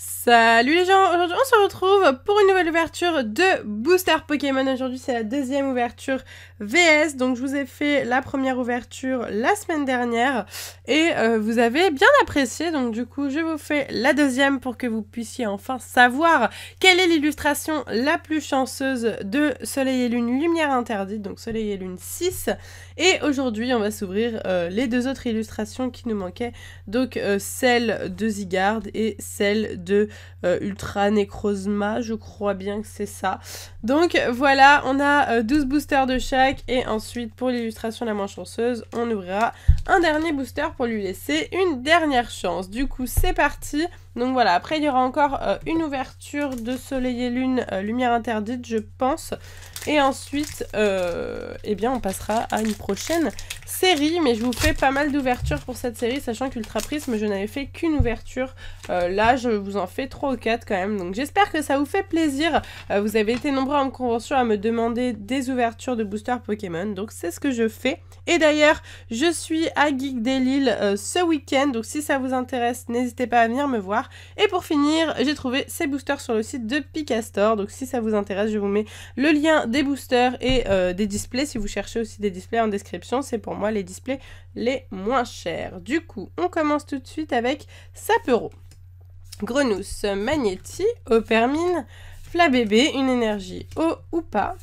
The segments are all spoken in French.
Salut les gens, aujourd'hui on se retrouve pour une nouvelle ouverture de Booster Pokémon. Aujourd'hui c'est la deuxième ouverture VS, donc je vous ai fait la première ouverture la semaine dernière et euh, vous avez bien apprécié, donc du coup je vous fais la deuxième pour que vous puissiez enfin savoir quelle est l'illustration la plus chanceuse de Soleil et Lune Lumière Interdite, donc Soleil et Lune 6. Et aujourd'hui on va s'ouvrir euh, les deux autres illustrations qui nous manquaient, donc euh, celle de Zygarde et celle de de euh, Ultra Necrozma, je crois bien que c'est ça. Donc voilà, on a 12 euh, boosters de chaque et ensuite pour l'illustration la moins chanceuse, on ouvrira un dernier booster pour lui laisser une dernière chance. Du coup, c'est parti. Donc voilà, après il y aura encore euh, une ouverture de soleil et lune, euh, lumière interdite je pense. Et ensuite, euh, eh bien on passera à une prochaine série, mais je vous fais pas mal d'ouvertures pour cette série, sachant qu'Ultra Prisme je n'avais fait qu'une ouverture. là je vous en fais 3 ou 4 quand même, donc j'espère que ça vous fait plaisir. vous avez été nombreux en convention à me demander des ouvertures de booster Pokémon, donc c'est ce que je fais. Et d'ailleurs, je suis à Geek des Lille ce week-end, donc si ça vous intéresse, n'hésitez pas à venir me voir. Et pour finir, j'ai trouvé ces boosters sur le site de Picastore. Donc si ça vous intéresse, je vous mets le lien des boosters et euh, des displays. Si vous cherchez aussi des displays en description, c'est pour moi les displays les moins chers. Du coup, on commence tout de suite avec Sapero. Grenousse, Magnéti, Opermine, Flabébé, une énergie haut ou pas,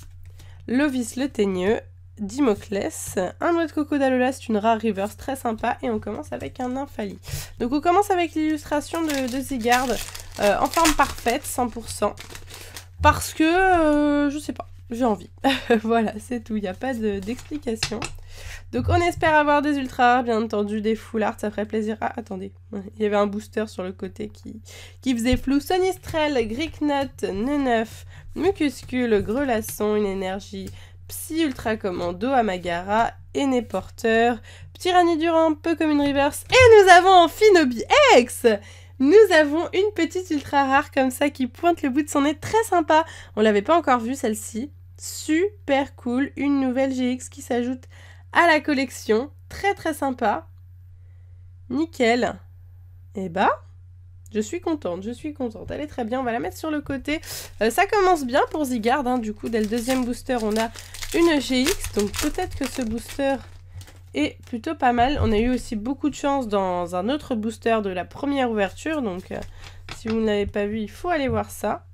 Lovis le teigneux, Dimoclès. Un noix de coco d'alola, c'est une rare reverse très sympa. Et on commence avec un infali. Donc on commence avec l'illustration de, de euh, en forme parfaite, 100%. Parce que, euh, je sais pas, j'ai envie. voilà, c'est tout, il n'y a pas d'explication. Donc on espère avoir des ultra bien entendu, des full art, ça ferait plaisir. à ah, attendez, il y avait un booster sur le côté qui, qui faisait flou. Sonistrel, Greek ne Neneuf, Mucuscule, Grelasson, une énergie Psy Ultra Commando, Amagara, Aîné Porteur, Tyrannie Durant, un peu comme une reverse. Et nous avons Finobi X nous avons une petite ultra rare comme ça qui pointe le bout de son nez, très sympa. On l'avait pas encore vue celle-ci. Super cool, une nouvelle GX qui s'ajoute à la collection. Très très sympa. Nickel. eh bah, je suis contente, je suis contente. Elle est très bien, on va la mettre sur le côté. Euh, ça commence bien pour Zigard, hein. du coup, dès le deuxième booster, on a une GX, donc peut-être que ce booster est plutôt pas mal. On a eu aussi beaucoup de chance dans un autre booster de la première ouverture, donc euh, si vous ne l'avez pas vu, il faut aller voir ça.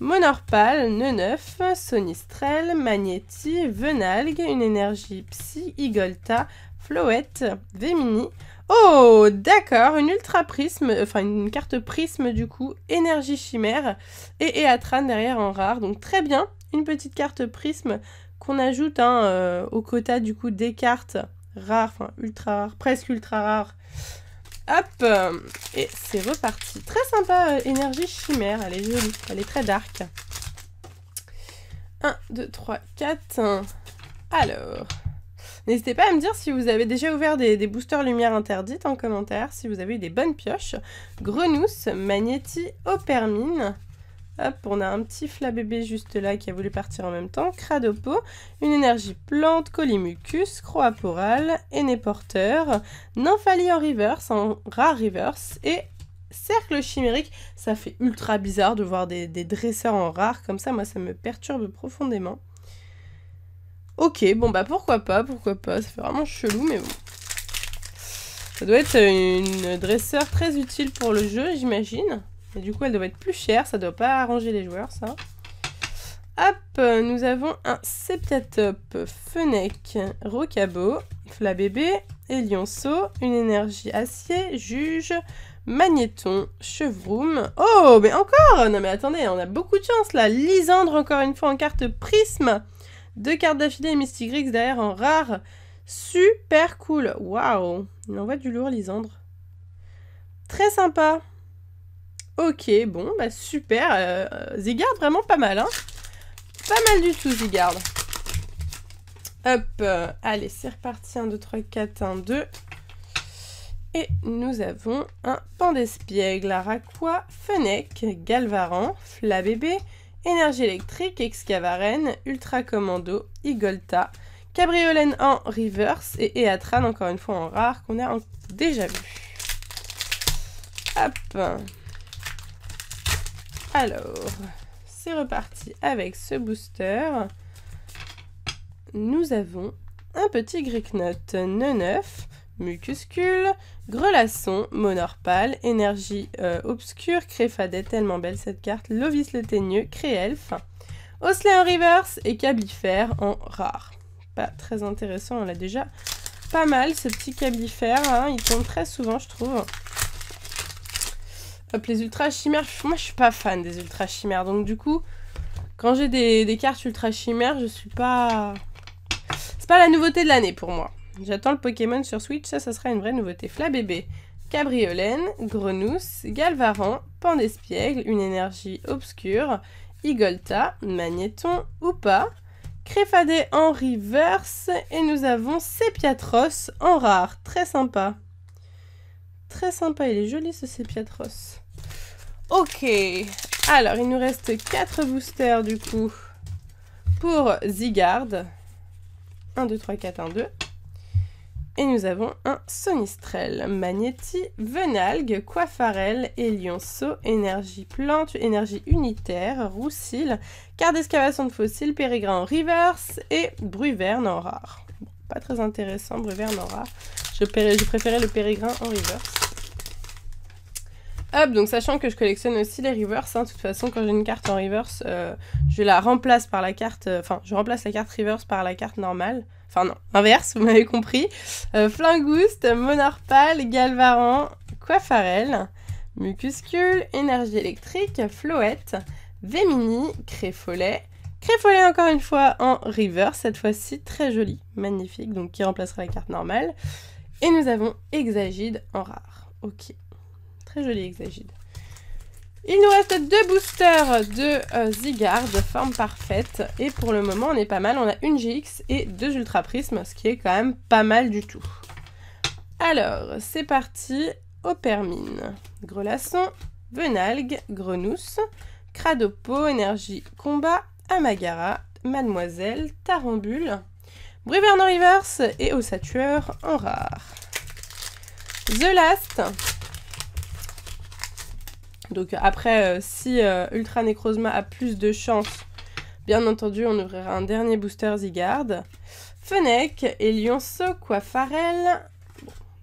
Monorpal, Neuneuf, Sonistrel, Magnéti, Venalgue, une énergie Psy, Igolta, Floette, Vemini. Oh, d'accord, une ultra prisme, enfin une carte prisme du coup, énergie chimère et Eatran derrière en rare, donc très bien, une petite carte prisme qu'on ajoute hein, euh, au quota du coup des cartes rares, enfin ultra rares, presque ultra rares. Hop euh, Et c'est reparti. Très sympa, euh, énergie chimère, elle est jolie, elle est très dark. 1, 2, 3, 4. Alors, n'hésitez pas à me dire si vous avez déjà ouvert des, boosters lumière interdites en commentaire, si vous avez eu des bonnes pioches. Grenousse, Magnéti, Opermine, Hop, on a un petit bébé juste là qui a voulu partir en même temps. Cradopo, une énergie plante, colimucus, croaporal, porteur, nymphalie en reverse, en rare reverse et cercle chimérique. Ça fait ultra bizarre de voir des, des dresseurs en rare comme ça, moi ça me perturbe profondément. Ok, bon bah pourquoi pas, pourquoi pas, ça fait vraiment chelou mais bon. Ça doit être une dresseur très utile pour le jeu, j'imagine. Et du coup, elle doit être plus chère. Ça doit pas arranger les joueurs, ça. Hop, nous avons un Septatop, Fennec, Rocabo, Flabébé, Elionceau, une énergie acier, Juge, Magnéton, Chevroom. Oh, mais encore Non mais attendez, on a beaucoup de chance là. Lisandre encore une fois en carte Prisme. Deux cartes d'affilée et derrière en rare. Super cool. Waouh Il envoie du lourd, Lisandre. Très sympa. Ok, bon, bah super. Euh, Zygarde, vraiment pas mal, hein. Pas mal du tout, Zygarde. Hop, euh, allez, c'est reparti. 1, 2, 3, 4, 1, 2. Et nous avons un Pandespiègle, Araqua, Fennec, Galvaran, Flabébé, Énergie électrique, Excavaren, Ultra Commando, Igolta, Cabriolène en reverse et Eatran, encore une fois en rare, qu'on a déjà vu. Hop alors, c'est reparti avec ce booster. Nous avons un petit Note 9 Mucuscule, Grelasson, Monorpal, Énergie euh, Obscure, Créfadet, tellement belle cette carte, Lovis le Teigneux, Créelf, Osley en Reverse et Cablifère en rare. Pas très intéressant, on l'a déjà pas mal ce petit Cablifère, hein, il tombe très souvent je trouve. Hop, les ultra chimères. Moi, je suis pas fan des ultra chimères. Donc, du coup, quand j'ai des, cartes ultra chimères, je suis pas... C'est pas la nouveauté de l'année pour moi. J'attends le Pokémon sur Switch. Ça, ça sera une vraie nouveauté. bébé. Cabriolène, Grenousse, Galvaran, Pandespiègle, Une énergie obscure, Igolta, Magnéton ou pas... Créfadé en reverse et nous avons Sepiatros en rare, très sympa. Très sympa, il est joli ce sépiatros. Ok, alors il nous reste 4 boosters du coup pour Zygarde. 1, 2, 3, 4, 1, 2. Et nous avons un Sonistrel, Magnéti, Venalgue, Coiffarel, Elionceau, Énergie Plante, Énergie Unitaire, Roussil, Carte d'excavation de fossiles, Pérégrin en Reverse et Bruverne en Rare. Pas très intéressant, brevet Nora. Je, préférais le Pérégrin en reverse. Hop, donc sachant que je collectionne aussi les reverse, hein, de toute façon quand j'ai une carte en reverse, euh, je la remplace par la carte, euh, enfin je remplace la carte reverse par la carte normale. Enfin non, inverse, vous m'avez compris. Euh, Flingouste, Monarpal, Galvaran, Coiffarel, Mucuscule, Énergie électrique, Floette, Vémini, Créfolet, Créfolé encore une fois en river, cette fois-ci très joli, magnifique, donc qui remplacera la carte normale. Et nous avons Exagide en rare. Ok, très joli Exagide. Il nous reste deux boosters de euh, zigar de forme parfaite. Et pour le moment, on est pas mal. On a une GX et deux Ultra Prismes, ce qui est quand même pas mal du tout. Alors, c'est parti. Opermine, Grelasson, Venalgue, Grenousse, Cradopo, Énergie, Combat, Amagara, Mademoiselle, Tarambule, Brivernon Rivers et Ossature en rare. The Last. Donc après, euh, si euh, Ultra Necrozma a plus de chance, bien entendu, on ouvrira un dernier booster Zygarde. Fennec et Lionceau, Coiffarel.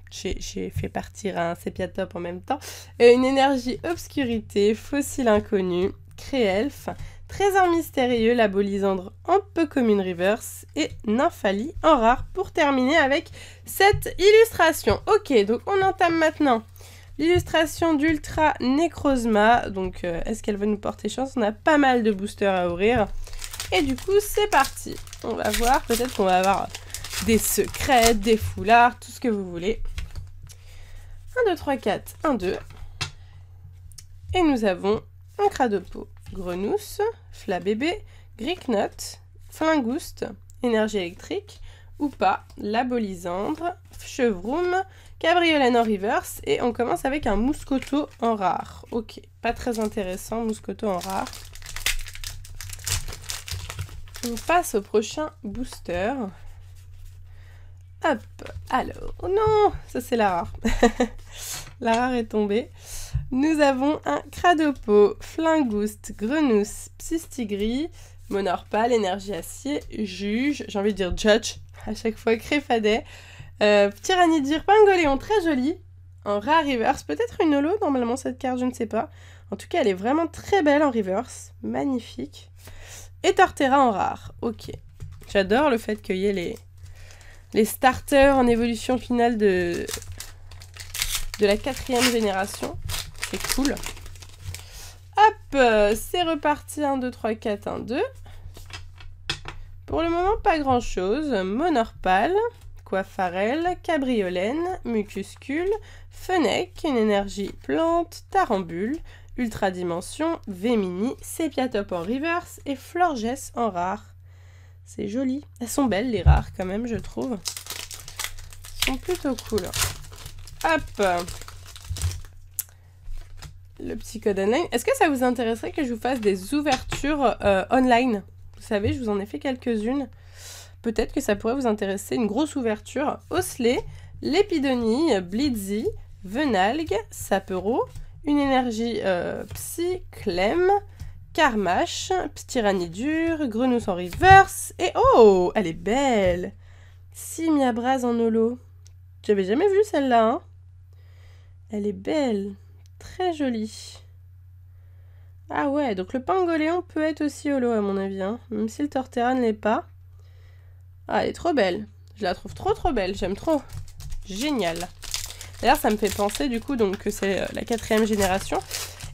J'ai fait partir un Sepiatop en même temps. Et une énergie obscurité, fossile inconnu, Créelf, Trésor mystérieux, la bolisandre un peu comme une reverse et Nymphalie en rare pour terminer avec cette illustration. Ok, donc on entame maintenant l'illustration d'Ultra Necrozma. Donc euh, est-ce qu'elle va nous porter chance On a pas mal de boosters à ouvrir. Et du coup, c'est parti. On va voir, peut-être qu'on va avoir des secrets, des foulards, tout ce que vous voulez. 1, 2, 3, 4, 1, 2. Et nous avons un de peau grenousse, Greek nut, flingouste, énergie électrique, ou pas, labolisandre, chevroom, cabriolet en reverse, et on commence avec un mouscoto en rare. Ok, pas très intéressant, mouscoto en rare. On passe au prochain booster. Hop, alors, oh non, ça c'est la rare. la rare est tombée. Nous avons un Cradopo, Flingouste, Grenouce, Psystigris, Monorpal, Énergie Acier, Juge, j'ai envie de dire Judge, à chaque fois Créfadet, euh, Pingoléon, très joli, en rare reverse, peut-être une holo normalement cette carte, je ne sais pas. En tout cas, elle est vraiment très belle en reverse, magnifique. Et Torterra en rare, ok. J'adore le fait qu'il y ait les, les starters en évolution finale de, de la quatrième génération cool. Hop, euh, c'est reparti. 1, 2, 3, 4, 1, 2. Pour le moment, pas grand-chose. Monorpale, coiffarelle Cabriolène, Mucuscule, Fenech, une énergie plante, Tarambule, Ultradimension, Vémini, sepiatop en reverse et Florges en rare. C'est joli. Elles sont belles, les rares, quand même, je trouve. Elles sont plutôt cool. Hop le petit code online. Est-ce que ça vous intéresserait que je vous fasse des ouvertures euh, online Vous savez, je vous en ai fait quelques-unes. Peut-être que ça pourrait vous intéresser. Une grosse ouverture. Osley. Lépidonie, Blitzy, Venalgue, Sapero, Une énergie euh, Psy, Clem, Karmash, Tyrannie dure, Grenousse en reverse. Et oh, elle est belle Simia Bras en holo. n'avais jamais vu celle-là. Hein. elle est belle. Très joli. Ah ouais, donc le pangoléon peut être aussi holo à mon avis, hein. même si le Torterra ne l'est pas. Ah, elle est trop belle. Je la trouve trop trop belle, j'aime trop. Génial. D'ailleurs, ça me fait penser du coup donc que c'est euh, la quatrième génération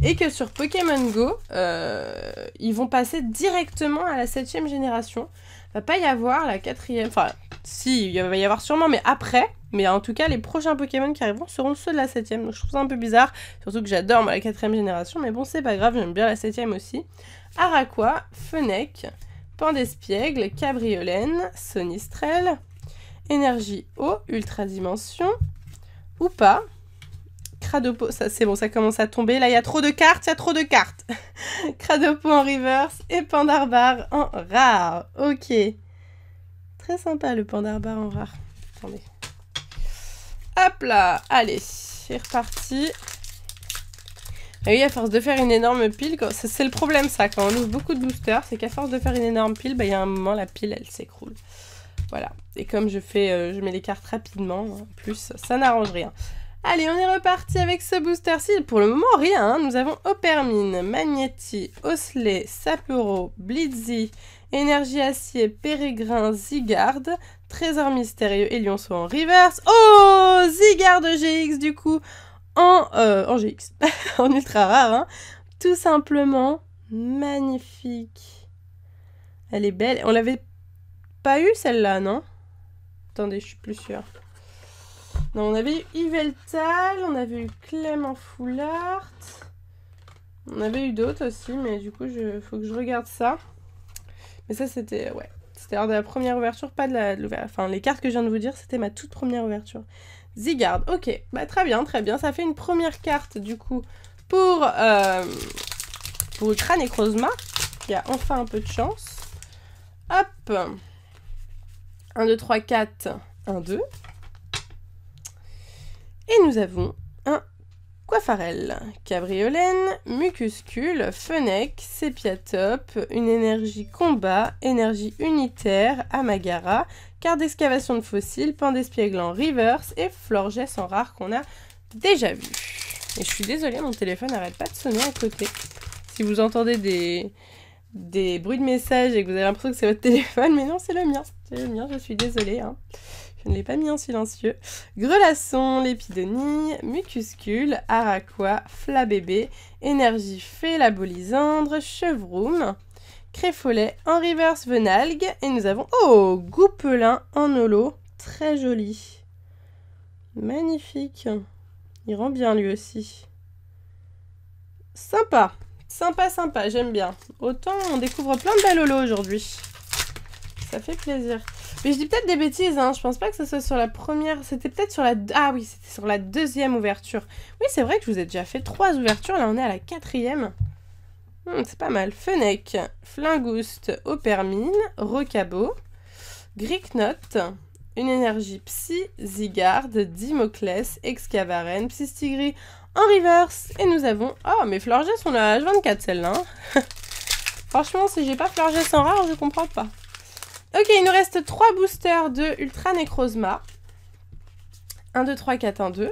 et que sur Pokémon Go, euh, ils vont passer directement à la septième génération. Il va pas y avoir la quatrième, enfin si, il va y avoir sûrement, mais après, mais en tout cas, les prochains Pokémon qui arriveront seront ceux de la 7 Donc je trouve ça un peu bizarre. Surtout que j'adore la 4 génération. Mais bon, c'est pas grave, j'aime bien la 7 aussi. Araqua, Fennec, Pandespiègle, Cabriolène, Sonistrel, Énergie Eau, Ultra Dimension, ou pas. Cradopo, ça c'est bon, ça commence à tomber. Là, il y a trop de cartes, il y a trop de cartes. Cradopo en reverse et Pandarbar en rare. Ok. Très sympa le Pandarbar en rare. Attendez. Hop là Allez, c'est reparti. Et ah oui, à force de faire une énorme pile, c'est le problème ça, quand on ouvre beaucoup de boosters, c'est qu'à force de faire une énorme pile, bah, il y a un moment la pile elle s'écroule. Voilà. Et comme je fais, euh, je mets les cartes rapidement, hein, en plus, ça n'arrange rien. Allez, on est reparti avec ce booster-ci. Pour le moment, rien. Hein. Nous avons Opermine, Magnetti, Osley, Sapuro, Blitzy, Énergie acier, Pérégrin, Zygarde, Trésor mystérieux et Lionceau en reverse. Oh Zygarde GX du coup en, euh, GX, en ultra rare. Hein. Tout simplement magnifique. Elle est belle. On l'avait pas eu celle-là, non Attendez, je suis plus sûre. Non, on avait eu Yveltal, on avait eu Clem en foulard. On avait eu d'autres aussi, mais du coup, il faut que je regarde ça. Et ça, c'était, ouais, c'était lors de la première ouverture, pas de la, enfin, les cartes que je viens de vous dire, c'était ma toute première ouverture. Zigard, ok, bah très bien, très bien, ça fait une première carte, du coup, pour, euh, pour Ultra il qui a enfin un peu de chance. Hop 1, 2, 3, 4, 1, 2. Et nous avons Farel? Cabriolène, Mucuscule, Fenech, Sepiatop, Une énergie combat, Énergie unitaire, Amagara, Carte d'excavation de fossiles, en Reverse et florgesse en rare qu'on a déjà vu. Et je suis désolée, mon téléphone n'arrête pas de sonner à côté. Si vous entendez des, des bruits de messages et que vous avez l'impression que c'est votre téléphone, mais non, c'est le mien. C'est le mien, je suis désolée. Hein. Je ne l'ai pas mis en silencieux. Grelasson, l'épidonie, mucuscule, Araqua, flabébé, énergie fée, Bolisandre, chevroum, créfolet en reverse venalgue. Et nous avons, oh, goupelin en holo. Très joli. Magnifique. Il rend bien lui aussi. Sympa. Sympa, sympa, j'aime bien. Autant on découvre plein de belles holos aujourd'hui. Ça fait plaisir. Mais je dis peut-être des bêtises, hein. je pense pas que ce soit sur la première. C'était peut-être sur la. Ah oui, c'était sur la deuxième ouverture. Oui, c'est vrai que je vous ai déjà fait trois ouvertures, là on est à la quatrième. Hmm, c'est pas mal. Fennec, Flingouste, Opermine, recabo Gricknote, Une énergie Psy, Zygarde, Dimoclès, Excavaren, Psystigri en reverse. Et nous avons... Oh, mais Florges, sont là. H24 celle-là. Hein. Franchement, si j'ai pas Florges sans rare, je comprends pas. Ok, il nous reste 3 boosters de Ultra Necrozma. 1, 2, 3, 4, 1, 2.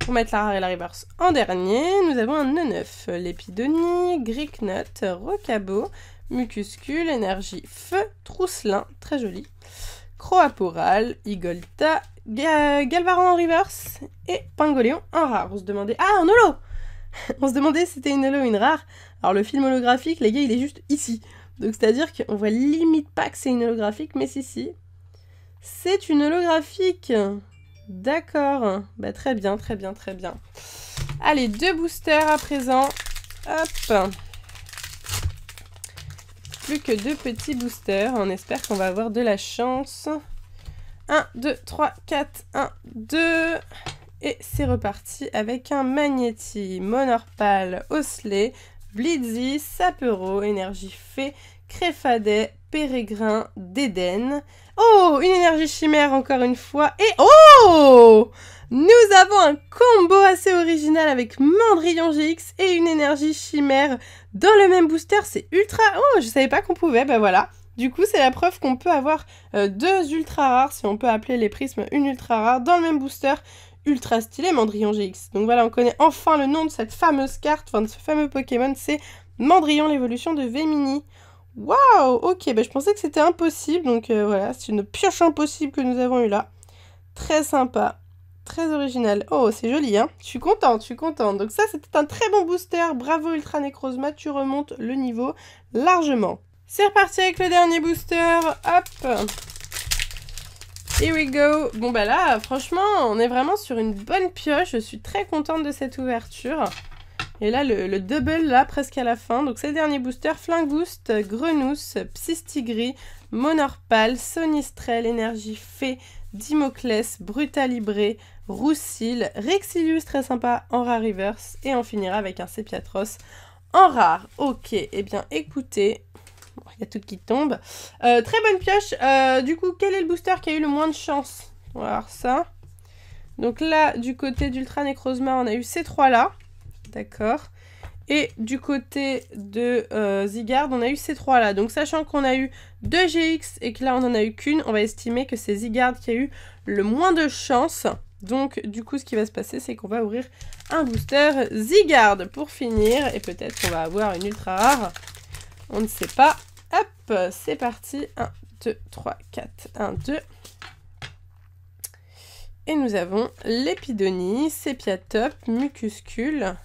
Pour mettre la rare et la reverse en dernier, nous avons un 9, l'épidonie, Greeknut, Rocabo, Mucuscule, Énergie, Feu, Trousselin, très joli, Croaporal, Igolta, Galvaron en reverse et pangoléon en rare. On se demandait... Ah, un holo On se demandait si c'était une holo ou une rare. Alors le film holographique, les gars, il est juste ici. Donc c'est-à-dire qu'on voit limite pas que c'est une holographique, mais si si. C'est une holographique D'accord. Bah très bien, très bien, très bien. Allez, deux boosters à présent. Hop Plus que deux petits boosters. On espère qu'on va avoir de la chance. 1, 2, 3, 4, 1, 2. Et c'est reparti avec un Magnéti, Monorpal, Osley, Blizzy, sapero Énergie Fée, Créfadet, Pérégrin, Deden. Oh, une énergie chimère encore une fois. Et oh Nous avons un combo assez original avec Mandrillon GX et une énergie chimère dans le même booster. C'est ultra... Oh, je savais pas qu'on pouvait, ben voilà. Du coup, c'est la preuve qu'on peut avoir euh, deux ultra rares, si on peut appeler les prismes une ultra rare, dans le même booster ultra stylé, Mandrillon GX. Donc voilà, on connaît enfin le nom de cette fameuse carte, enfin de ce fameux Pokémon, c'est Mandrillon l'évolution de Vémini. Waouh Ok, bah, je pensais que c'était impossible, donc euh, voilà, c'est une pioche impossible que nous avons eue là. Très sympa, très original. Oh, c'est joli, hein Je suis contente, je suis contente. Donc ça, c'était un très bon booster. Bravo Ultra Necrozma, tu remontes le niveau largement. C'est reparti avec le dernier booster, hop Here we go Bon bah là, franchement, on est vraiment sur une bonne pioche. Je suis très contente de cette ouverture. Et là, le, double, là, presque à la fin. Donc, ces derniers boosters, Flingouste, Grenousse, Psystigri, Monorpal, Sonistrel, Énergie Fée, Dimoclès, Brutalibré, Roussil, Rexilius, très sympa, en rare reverse. Et on finira avec un Sepiatros en rare. Ok, et eh bien, écoutez, il y a tout qui tombe. Euh, très bonne pioche. Euh, du coup, quel est le booster qui a eu le moins de chance On va voir ça. Donc là, du côté d'Ultra Necrozma, on a eu ces trois-là. D'accord. Et du côté de euh, on a eu ces trois-là. Donc sachant qu'on a eu 2 GX et que là on en a eu qu'une, on va estimer que c'est Zygarde qui a eu le moins de chance. Donc du coup ce qui va se passer c'est qu'on va ouvrir un booster Zygarde pour finir. Et peut-être qu'on va avoir une ultra rare. On ne sait pas. Hop, c'est parti. 1, 2, 3, 4. 1, 2. Et nous avons Lépidonie, top, Mucuscule.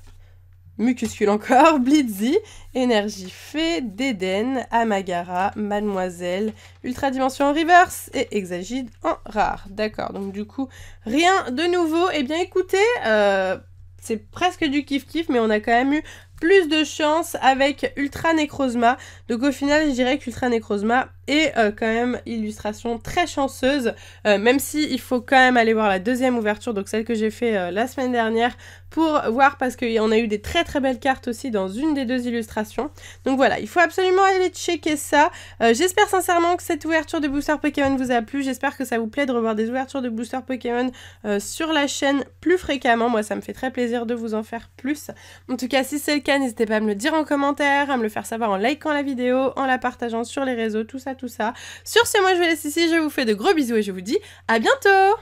Mucuscule encore, Blitzy, Énergie Fée, Deden, Amagara, Mademoiselle, Ultra en reverse et Exagide en rare. D'accord, donc du coup, rien de nouveau. Eh bien écoutez, euh, c'est presque du kiff-kiff, mais on a quand même eu plus de chance avec Ultra Necrozma. Donc au final, je dirais qu'Ultra Necrozma est euh, quand même illustration très chanceuse, euh, même si il faut quand même aller voir la deuxième ouverture, donc celle que j'ai fait euh, la semaine dernière, pour voir parce qu'on a eu des très très belles cartes aussi dans une des deux illustrations. Donc voilà, il faut absolument aller checker ça. J'espère sincèrement que cette ouverture de booster Pokémon vous a plu. J'espère que ça vous plaît de revoir des ouvertures de booster Pokémon sur la chaîne plus fréquemment. Moi, ça me fait très plaisir de vous en faire plus. En tout cas, si c'est le n'hésitez pas à me le dire en commentaire, à me le faire savoir en likant la vidéo, en la partageant sur les réseaux, tout ça, tout ça. Sur ce, moi je vous laisse ici, je vous fais de gros bisous et je vous dis à bientôt